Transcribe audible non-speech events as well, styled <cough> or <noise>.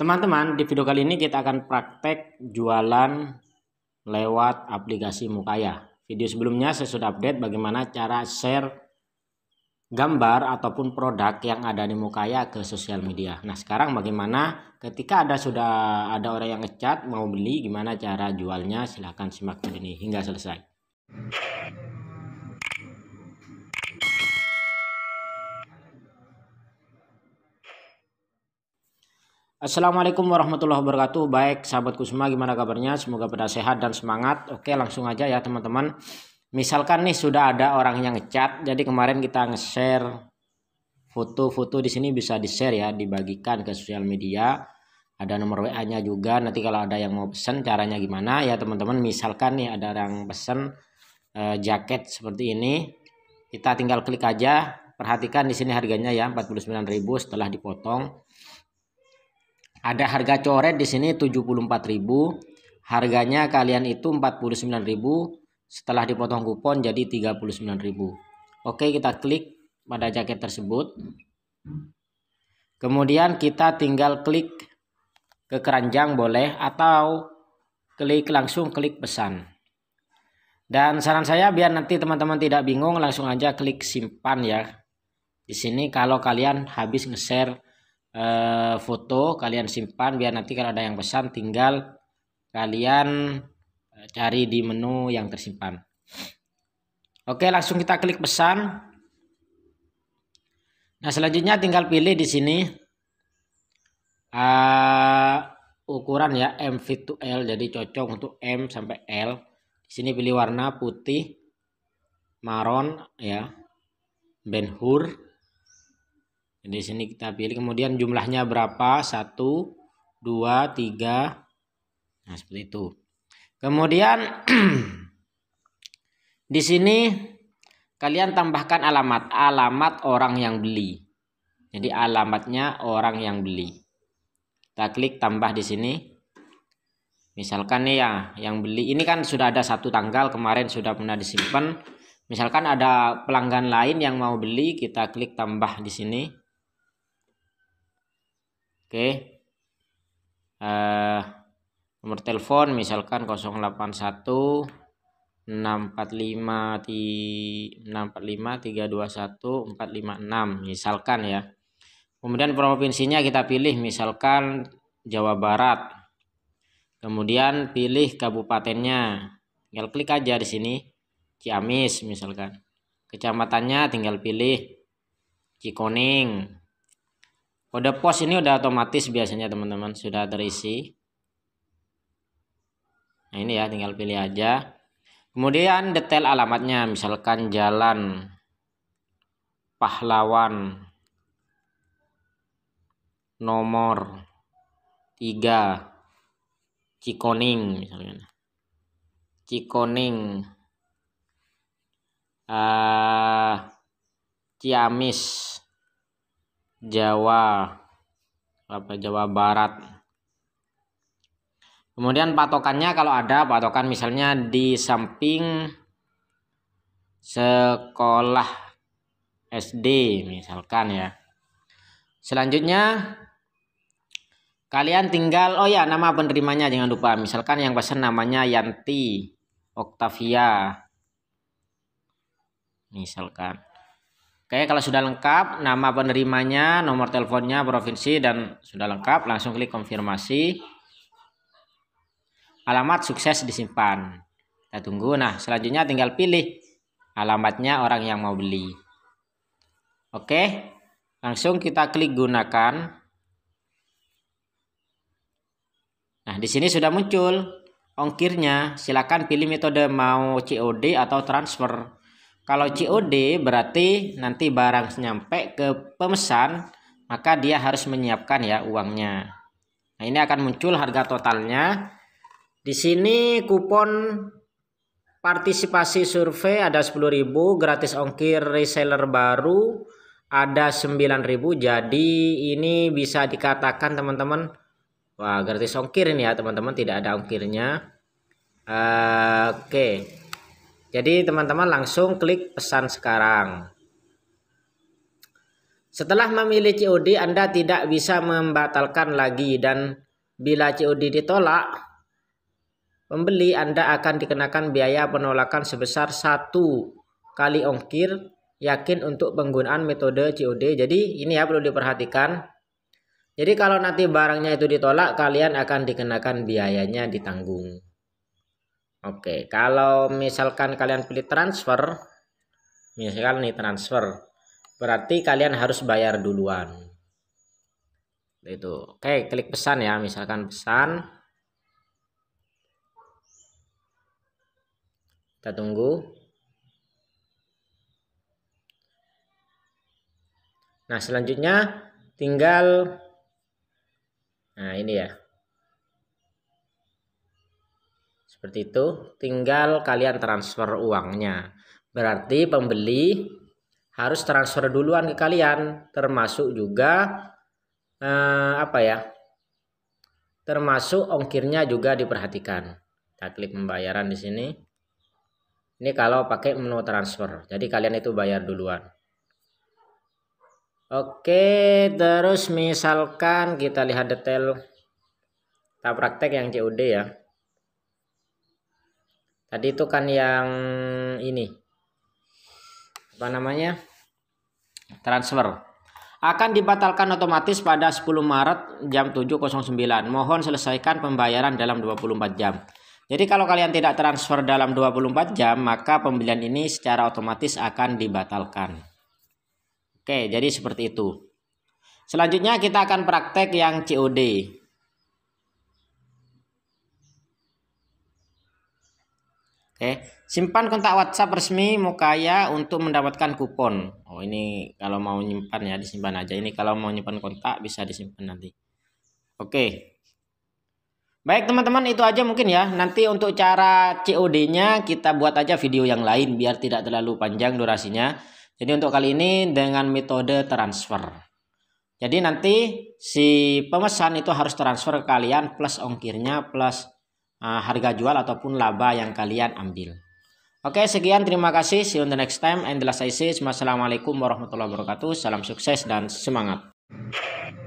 Teman-teman, di video kali ini kita akan praktek jualan lewat aplikasi Mukaya. Video sebelumnya saya sudah update bagaimana cara share gambar ataupun produk yang ada di Mukaya ke sosial media. Nah, sekarang bagaimana ketika ada sudah ada orang yang ngecat mau beli gimana cara jualnya? Silahkan simak video ini hingga selesai. Assalamualaikum warahmatullahi wabarakatuh Baik sahabatku semua gimana kabarnya Semoga pada sehat dan semangat Oke langsung aja ya teman-teman Misalkan nih sudah ada orang yang ngechat, Jadi kemarin kita nge-share Foto-foto di sini bisa di-share ya Dibagikan ke sosial media Ada nomor WA-nya juga Nanti kalau ada yang mau pesen caranya gimana Ya teman-teman misalkan nih ada orang pesen e, Jaket seperti ini Kita tinggal klik aja Perhatikan di sini harganya ya 49.000 setelah dipotong ada harga coret di sini 74.000 harganya kalian itu 49.000 setelah dipotong kupon jadi 39.000 oke kita klik pada jaket tersebut kemudian kita tinggal klik ke keranjang boleh atau klik langsung klik pesan dan saran saya biar nanti teman-teman tidak bingung langsung aja klik simpan ya di sini kalau kalian habis nge-share eh, foto kalian simpan biar nanti kalau ada yang pesan tinggal kalian eh, cari di menu yang tersimpan oke langsung kita klik pesan nah selanjutnya tinggal pilih di sini uh, ukuran ya M fit to l jadi cocok untuk M sampai L di sini pilih warna putih maron ya Ben jadi di sini kita pilih kemudian jumlahnya berapa? 1 2 3 Nah, seperti itu. Kemudian <clears throat> di sini kalian tambahkan alamat, alamat orang yang beli. Jadi alamatnya orang yang beli. Kita klik tambah di sini. Misalkan nih ya, yang beli ini kan sudah ada satu tanggal kemarin sudah pernah disimpan. Misalkan ada pelanggan lain yang mau beli, kita klik tambah di sini oke okay. uh, eh, nomor telepon misalkan 081 645 645 321 456 misalkan ya kemudian provinsinya kita pilih misalkan Jawa Barat kemudian pilih kabupatennya tinggal klik aja di sini Ciamis misalkan kecamatannya tinggal pilih Cikoning Kode pos ini udah otomatis biasanya teman-teman sudah terisi. Nah ini ya tinggal pilih aja. Kemudian detail alamatnya misalkan jalan pahlawan nomor 3 Cikoning misalnya. Cikoning uh, Ciamis Jawa apa Jawa Barat. Kemudian patokannya kalau ada patokan misalnya di samping sekolah SD misalkan ya. Selanjutnya kalian tinggal oh ya nama penerimanya jangan lupa misalkan yang pesan namanya Yanti Octavia misalkan Oke, kalau sudah lengkap, nama penerimanya, nomor teleponnya, provinsi, dan sudah lengkap, langsung klik konfirmasi. Alamat sukses disimpan. Kita tunggu. Nah, selanjutnya tinggal pilih alamatnya orang yang mau beli. Oke, langsung kita klik gunakan. Nah, di sini sudah muncul ongkirnya. Silakan pilih metode mau COD atau transfer. Kalau COD berarti nanti barang nyampe ke pemesan, maka dia harus menyiapkan ya uangnya. Nah, ini akan muncul harga totalnya. Di sini kupon partisipasi survei ada 10.000, gratis ongkir reseller baru ada 9.000. Jadi ini bisa dikatakan teman-teman wah gratis ongkir ini ya teman-teman tidak ada ongkirnya. Uh, Oke. Okay. Jadi teman-teman langsung klik pesan sekarang. Setelah memilih COD, Anda tidak bisa membatalkan lagi dan bila COD ditolak, pembeli Anda akan dikenakan biaya penolakan sebesar satu kali ongkir yakin untuk penggunaan metode COD. Jadi ini ya perlu diperhatikan. Jadi kalau nanti barangnya itu ditolak, kalian akan dikenakan biayanya ditanggung. Oke, kalau misalkan kalian pilih transfer, misalkan nih transfer, berarti kalian harus bayar duluan. Itu. Oke, klik pesan ya, misalkan pesan. Kita tunggu. Nah, selanjutnya tinggal Nah, ini ya. Seperti itu, tinggal kalian transfer uangnya. Berarti pembeli harus transfer duluan ke kalian, termasuk juga eh, apa ya? Termasuk ongkirnya juga diperhatikan. Kita klik pembayaran di sini. Ini kalau pakai menu transfer. Jadi kalian itu bayar duluan. Oke, terus misalkan kita lihat detail kita praktek yang COD ya tadi itu kan yang ini apa namanya transfer akan dibatalkan otomatis pada 10 Maret jam 7.09. Mohon selesaikan pembayaran dalam 24 jam. Jadi kalau kalian tidak transfer dalam 24 jam, maka pembelian ini secara otomatis akan dibatalkan. Oke, jadi seperti itu. Selanjutnya kita akan praktek yang COD. Oke, eh, simpan kontak WhatsApp resmi Mukaya untuk mendapatkan kupon. Oh, ini kalau mau nyimpan ya disimpan aja. Ini kalau mau nyimpan kontak bisa disimpan nanti. Oke. Baik, teman-teman, itu aja mungkin ya. Nanti untuk cara COD-nya kita buat aja video yang lain biar tidak terlalu panjang durasinya. Jadi untuk kali ini dengan metode transfer. Jadi nanti si pemesan itu harus transfer ke kalian plus ongkirnya plus Ah, harga jual ataupun laba yang kalian ambil. Oke, sekian. Terima kasih. See you on the next time. And the last I Assalamualaikum warahmatullahi wabarakatuh. Salam sukses dan semangat.